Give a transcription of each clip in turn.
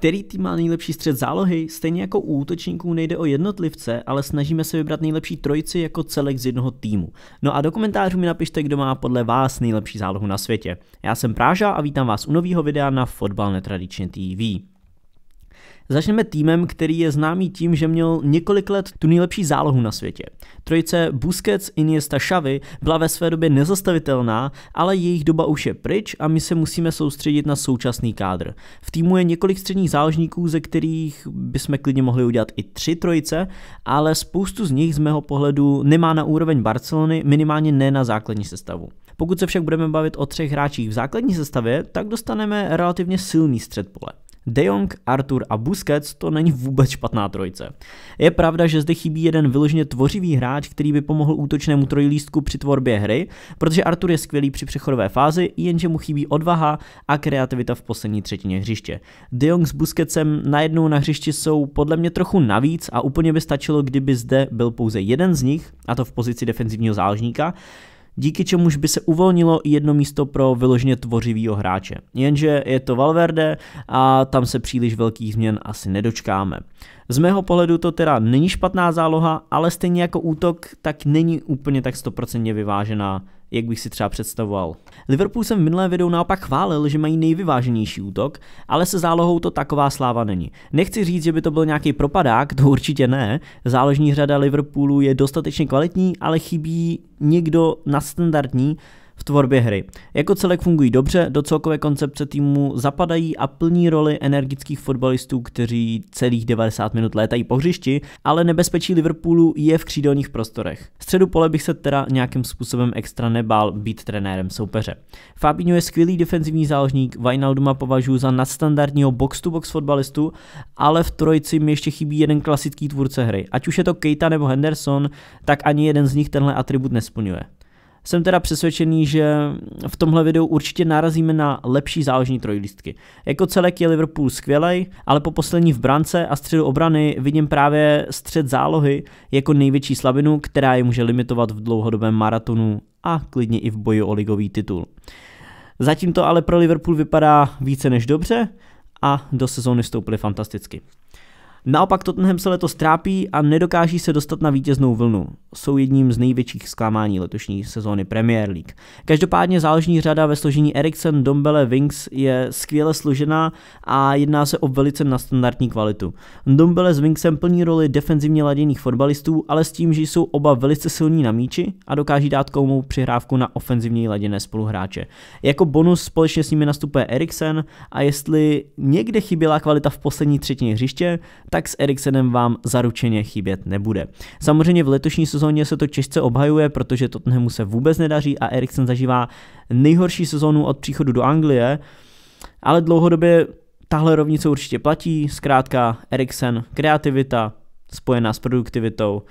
který tým má nejlepší střed zálohy, stejně jako u útočníků nejde o jednotlivce, ale snažíme se vybrat nejlepší trojici jako celek z jednoho týmu. No a do komentářů mi napište, kdo má podle vás nejlepší zálohu na světě. Já jsem Práža a vítám vás u nového videa na Fotbal netradičně TV. Začneme týmem, který je známý tím, že měl několik let tu nejlepší zálohu na světě. Trojice Busquets, Iniesta, Xavi byla ve své době nezastavitelná, ale jejich doba už je pryč a my se musíme soustředit na současný kádr. V týmu je několik středních záložníků, ze kterých bychom klidně mohli udělat i tři trojice, ale spoustu z nich z mého pohledu nemá na úroveň Barcelony, minimálně ne na základní sestavu. Pokud se však budeme bavit o třech hráčích v základní sestavě, tak dostaneme relativně silný střed pole. De Jong, Arthur a Busquets to není vůbec špatná trojice. Je pravda, že zde chybí jeden vyloženě tvořivý hráč, který by pomohl útočnému trojlístku při tvorbě hry, protože Arthur je skvělý při přechodové fázi, jenže mu chybí odvaha a kreativita v poslední třetině hřiště. De Jong s Busquetsem najednou na hřišti jsou podle mě trochu navíc a úplně by stačilo, kdyby zde byl pouze jeden z nich, a to v pozici defenzivního záložníka, díky čemuž by se uvolnilo jedno místo pro vyloženě tvořivýho hráče. Jenže je to Valverde a tam se příliš velkých změn asi nedočkáme. Z mého pohledu to teda není špatná záloha, ale stejně jako útok, tak není úplně tak stoprocentně vyvážená jak bych si třeba představoval. Liverpool jsem v minulém videu naopak chválil, že mají nejvyváženější útok, ale se zálohou to taková sláva není. Nechci říct, že by to byl nějaký propadák, to určitě ne. Záložní řada Liverpoolu je dostatečně kvalitní, ale chybí někdo nadstandardní, v tvorbě hry. Jako celek fungují dobře, do celkové koncepce týmu zapadají a plní roli energických fotbalistů, kteří celých 90 minut létají po hřišti, ale nebezpečí Liverpoolu je v křídelních prostorech. Středu pole bych se teda nějakým způsobem extra nebál být trenérem soupeře. Fabinho je skvělý defenzivní záložník, Wijnalduma považuji za nadstandardního box-to-box fotbalistu, ale v trojici mi ještě chybí jeden klasický tvůrce hry. Ať už je to Keita nebo Henderson, tak ani jeden z nich tenhle atribut nesplňuje. Jsem teda přesvědčený, že v tomhle videu určitě narazíme na lepší záložní trojlistky. Jako celek je Liverpool skvělej, ale po poslední v brance a středu obrany vidím právě střed zálohy jako největší slabinu, která je může limitovat v dlouhodobém maratonu a klidně i v boji o ligový titul. Zatím to ale pro Liverpool vypadá více než dobře a do sezóny vstoupili fantasticky. Naopak Tottenham se letos trápí a nedokáží se dostat na vítěznou vlnu. Jsou jedním z největších zklamání letošní sezóny Premier League. Každopádně záložní řada ve složení Eriksen, Dombele, Wings je skvěle složená a jedná se o velice standardní kvalitu. Dombele s Wingsem plní roli defenzivně laděných fotbalistů, ale s tím, že jsou oba velice silní na míči a dokáží dát komu přihrávku na ofenzivně laděné spoluhráče. Jako bonus společně s nimi nastupuje Eriksen a jestli někde chyběla kvalita v poslední třetině hřiště, tak s Eriksenem vám zaručeně chybět nebude. Samozřejmě v letošní sezóně se to těžce obhajuje, protože Tottenhamu se vůbec nedaří a Eriksen zažívá nejhorší sezónu od příchodu do Anglie, ale dlouhodobě tahle rovnice určitě platí, zkrátka Eriksen kreativita spojená s produktivitou,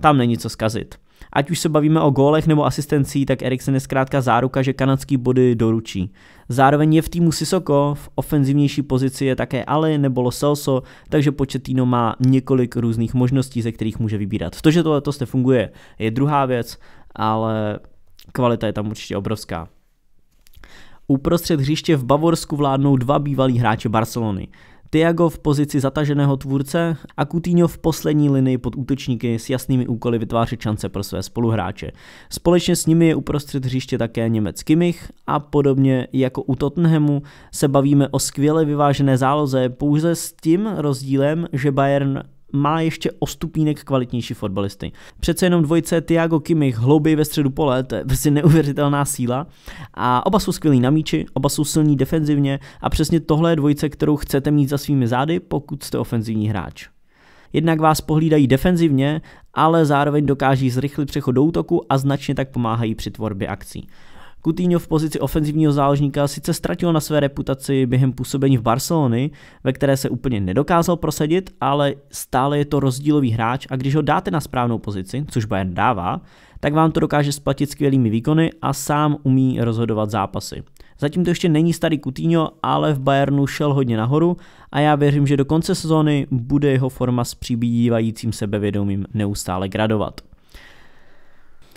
tam není co skazit. Ať už se bavíme o gólech nebo asistencí, tak Eriksen je zkrátka záruka, že kanadský body doručí. Zároveň je v týmu Sisoko, v ofenzivnější pozici je také Ali nebo Lo Celso, takže Početino má několik různých možností, ze kterých může vybírat. To, že tohle to funguje, je druhá věc, ale kvalita je tam určitě obrovská. Uprostřed hřiště v Bavorsku vládnou dva bývalí hráči Barcelony. Tiago v pozici zataženého tvůrce a Coutinho v poslední linii pod útočníky s jasnými úkoly vytvářet šance pro své spoluhráče. Společně s nimi je uprostřed hřiště také Němec Kimmich a podobně jako u Tottenhamu se bavíme o skvěle vyvážené záloze pouze s tím rozdílem, že Bayern má ještě o stupínek kvalitnější fotbalisty. Přece jenom dvojice Tiago Kimmich hlouběji ve středu pole, to je prostě neuvěřitelná síla. A oba jsou skvělí na míči, oba jsou silní defenzivně a přesně tohle je dvojice, kterou chcete mít za svými zády, pokud jste ofenzivní hráč. Jednak vás pohlídají defenzivně, ale zároveň dokáží zrychlit přechod do útoku a značně tak pomáhají při tvorbě akcí. Coutinho v pozici ofenzivního záložníka sice ztratil na své reputaci během působení v Barcelony, ve které se úplně nedokázal prosadit, ale stále je to rozdílový hráč a když ho dáte na správnou pozici, což Bayern dává, tak vám to dokáže splatit skvělými výkony a sám umí rozhodovat zápasy. Zatím to ještě není starý Coutinho, ale v Bayernu šel hodně nahoru a já věřím, že do konce sezóny bude jeho forma s přibývajícím sebevědomím neustále gradovat.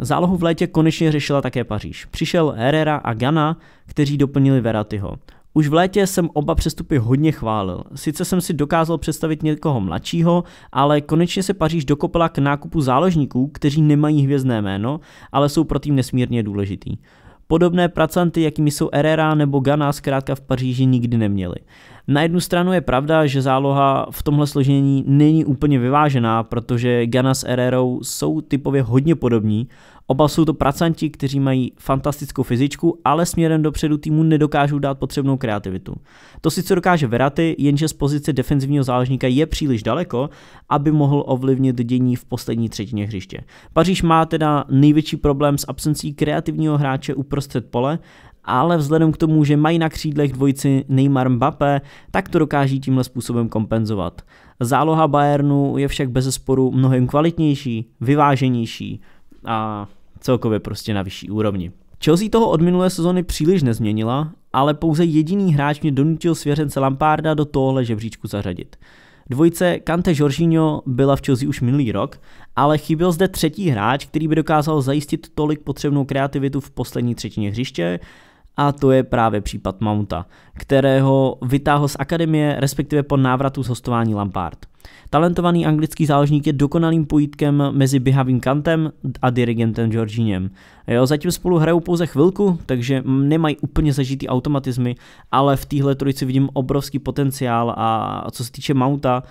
Zálohu v létě konečně řešila také Paříž. Přišel Herrera a Gana, kteří doplnili Veratyho. Už v létě jsem oba přestupy hodně chválil. Sice jsem si dokázal představit někoho mladšího, ale konečně se Paříž dokopala k nákupu záložníků, kteří nemají hvězdné jméno, ale jsou pro tým nesmírně důležitý. Podobné pracanty, jakými jsou Herrera nebo Gana, zkrátka v Paříži nikdy neměli. Na jednu stranu je pravda, že záloha v tomhle složení není úplně vyvážená, protože Gana s RRO jsou typově hodně podobní. Oba jsou to pracanti, kteří mají fantastickou fyzičku, ale směrem dopředu týmu nedokážou dát potřebnou kreativitu. To sice dokáže Veraty, jenže z pozice defenzivního záložníka je příliš daleko, aby mohl ovlivnit dění v poslední třetině hřiště. Paříž má teda největší problém s absencí kreativního hráče uprostřed pole ale vzhledem k tomu, že mají na křídlech dvojici Neymar Mbappé, tak to dokáží tímhle způsobem kompenzovat. Záloha Bayernu je však bez sporu mnohem kvalitnější, vyváženější a celkově prostě na vyšší úrovni. Chelsea toho od minulé sezony příliš nezměnila, ale pouze jediný hráč mě donutil svěřence Lamparda do tohle žebříčku zařadit. Dvojice Kante Jorginho byla v Chelsea už minulý rok, ale chyběl zde třetí hráč, který by dokázal zajistit tolik potřebnou kreativitu v poslední třetině hřiště a to je právě případ Mounta, kterého vytáhl z akademie, respektive po návratu z hostování Lampard. Talentovaný anglický záložník je dokonalým pojítkem mezi běhavým kantem a dirigentem Georginem. Jo, zatím spolu hrajou pouze chvilku, takže nemají úplně zažitý automatizmy, ale v téhle trojici vidím obrovský potenciál a co se týče Mounta,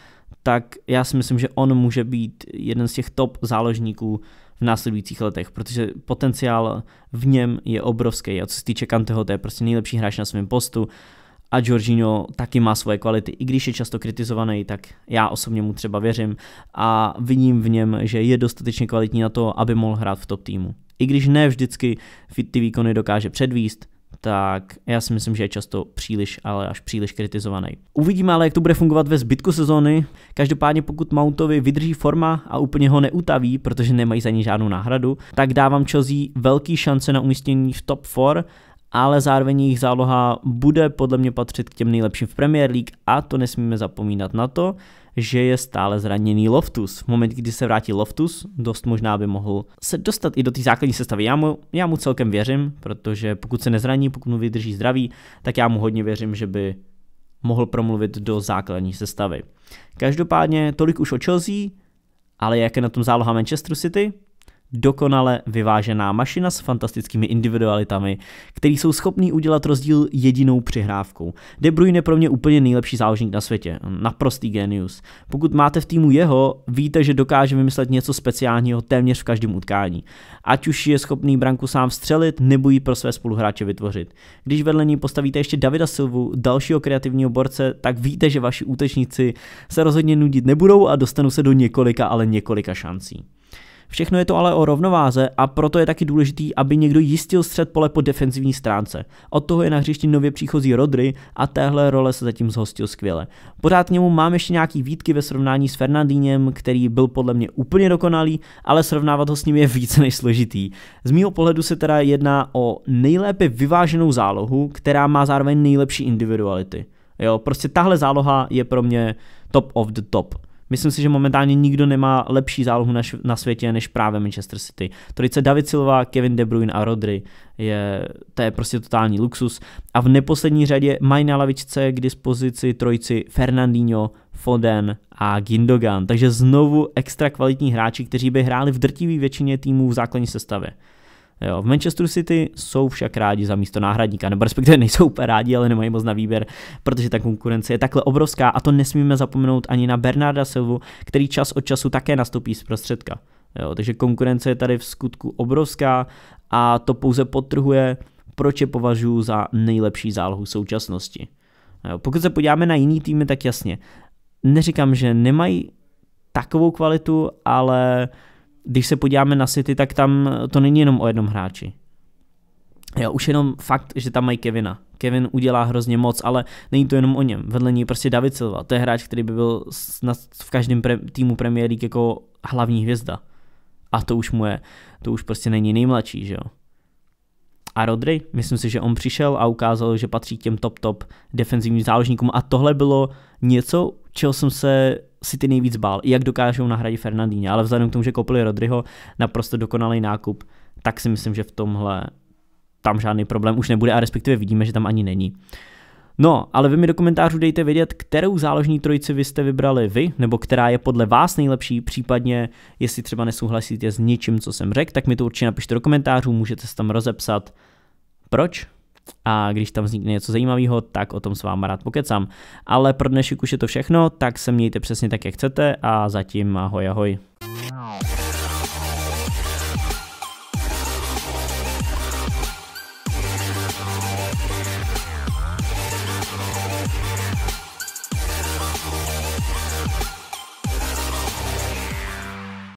tak já si myslím, že on může být jeden z těch top záložníků v následujících letech, protože potenciál v něm je obrovský a co se týče Kanteho, to je prostě nejlepší hráč na svém postu a Jorginho taky má svoje kvality, i když je často kritizovaný, tak já osobně mu třeba věřím a vidím v něm, že je dostatečně kvalitní na to, aby mohl hrát v top týmu. I když ne vždycky ty výkony dokáže předvíst, tak já si myslím, že je často příliš, ale až příliš kritizovaný. Uvidíme ale, jak to bude fungovat ve zbytku sezóny. Každopádně pokud Mountovi vydrží forma a úplně ho neutaví, protože nemají za ní žádnou náhradu, tak dávám Chelsea velký šance na umístění v top 4 ale zároveň jejich záloha bude podle mě patřit k těm nejlepším v Premier League a to nesmíme zapomínat na to, že je stále zraněný Loftus. V moment, kdy se vrátí Loftus, dost možná by mohl se dostat i do té základní sestavy. Já mu, já mu celkem věřím, protože pokud se nezraní, pokud mu vydrží zdraví, tak já mu hodně věřím, že by mohl promluvit do základní sestavy. Každopádně tolik už o Chelsea, ale jak je na tom záloha Manchester City? dokonale vyvážená mašina s fantastickými individualitami, který jsou schopný udělat rozdíl jedinou přihrávkou. De Bruyne je pro mě úplně nejlepší záložník na světě, naprostý genius. Pokud máte v týmu jeho, víte, že dokáže vymyslet něco speciálního téměř v každém utkání. Ať už je schopný branku sám střelit, nebo ji pro své spoluhráče vytvořit. Když vedle ní postavíte ještě Davida Silvu, dalšího kreativního borce, tak víte, že vaši útečníci se rozhodně nudit nebudou a dostanou se do několika, ale několika šancí. Všechno je to ale o rovnováze a proto je taky důležitý, aby někdo jistil střed pole po defenzivní stránce. Od toho je na hřišti nově příchozí Rodry a téhle role se zatím zhostil skvěle. Pořád k němu mám ještě nějaký výtky ve srovnání s Fernandínem, který byl podle mě úplně dokonalý, ale srovnávat ho s ním je více než složitý. Z mýho pohledu se teda jedná o nejlépe vyváženou zálohu, která má zároveň nejlepší individuality. Jo, prostě tahle záloha je pro mě top of the top. Myslím si, že momentálně nikdo nemá lepší zálohu na, na světě než právě Manchester City. Trojice David Silva, Kevin De Bruyne a Rodri je, to je prostě totální luxus. A v neposlední řadě mají na lavičce k dispozici trojici Fernandinho, Foden a Gindogan. Takže znovu extra kvalitní hráči, kteří by hráli v drtivé většině týmů v základní sestavě. Jo, v Manchesteru City jsou však rádi za místo náhradníka, nebo respektive nejsou úplně rádi, ale nemají moc na výběr, protože ta konkurence je takhle obrovská a to nesmíme zapomenout ani na Bernarda Silvu, který čas od času také nastoupí z prostředka. Jo, takže konkurence je tady v skutku obrovská a to pouze potrhuje, proč je považuji za nejlepší zálohu současnosti. Jo, pokud se podíváme na jiný týmy, tak jasně. Neříkám, že nemají takovou kvalitu, ale uh, když se podíváme na City, tak tam eh, to není jenom o jednom hráči. Jo, už jenom fakt, že tam mají Kevina. Kevin udělá hrozně moc, ale není to jenom o něm. Vedle ní prostě David Silva. To je hráč, který by byl snad v každém pre- týmu Premier League jako hlavní hvězda. A to už mu je, to už prostě není nejmladší, že jo. A Rodry, myslím si, že on přišel a ukázal, že patří k těm top top defenzivním záložníkům a tohle bylo něco, čeho jsem se si ty nejvíc bál, jak dokážou nahradit Fernandíně, ale vzhledem k tomu, že koupili Rodriho naprosto dokonalý nákup, tak si myslím, že v tomhle tam žádný problém už nebude a respektive vidíme, že tam ani není. No, ale vy mi do komentářů dejte vědět, kterou záložní trojici vy jste vybrali vy, nebo která je podle vás nejlepší, případně jestli třeba nesouhlasíte s ničím, co jsem řekl, tak mi to určitě napište do komentářů, můžete se tam rozepsat, proč a když tam vznikne něco zajímavého, tak o tom s váma rád pokecám. Ale pro dnešek už je to všechno, tak se mějte přesně tak, jak chcete a zatím ahoj ahoj.